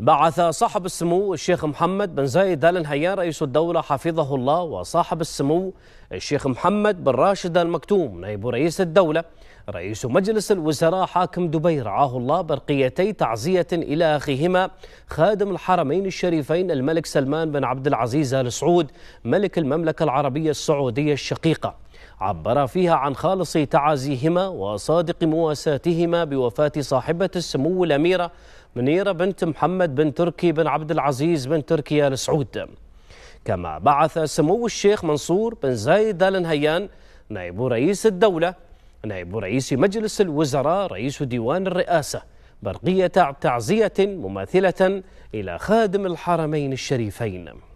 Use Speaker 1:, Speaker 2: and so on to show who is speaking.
Speaker 1: بعث صاحب السمو الشيخ محمد بن زايد آل نهيان رئيس الدولة حفظه الله وصاحب السمو الشيخ محمد بن راشد المكتوم نائب رئيس الدولة رئيس مجلس الوزراء حاكم دبي رعاه الله برقيتي تعزية إلى أخيهما خادم الحرمين الشريفين الملك سلمان بن عبد العزيز آل سعود ملك المملكة العربية السعودية الشقيقة عبرا فيها عن خالص تعازيهما وصادق مواساتهما بوفاة صاحبة السمو الأميرة منيرة بنت محمد بن تركي بن عبد العزيز بن تركي آل سعود كما بعث سمو الشيخ منصور بن زايد آل نهيان نائب رئيس الدولة نائب رئيس مجلس الوزراء رئيس ديوان الرئاسة برقية تعزية مماثلة إلى خادم الحرمين الشريفين